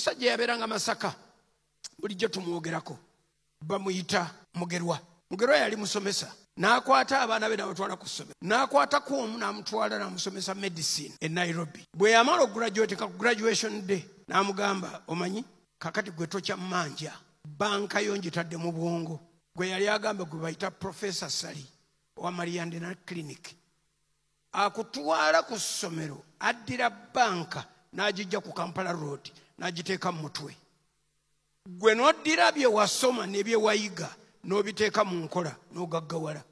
omusajja yabeeranga masaka bulijjo tumwogerako bamuyita mugerwa mugerwa yali musomesa n'akwata abaana be n'abatwala ku ssomero n'akwatako omu n'amutwala n'amusomesa medicine e nairobi bwe yamala okugraduateka ku graduation day n'amugamba omanyi kakati gwe tokyammanja banka yongitadde mu bwongo gwe yali agamba gwe bayita profesa sali owa mariandena clinic akutwala ku ssomero addira banka n'agijja ku kampala road n'agiteeka mu mutwe gwe n'oddira bye wasoma n'ebyewayiga n'obiteeka mu nkola n'ogaggawala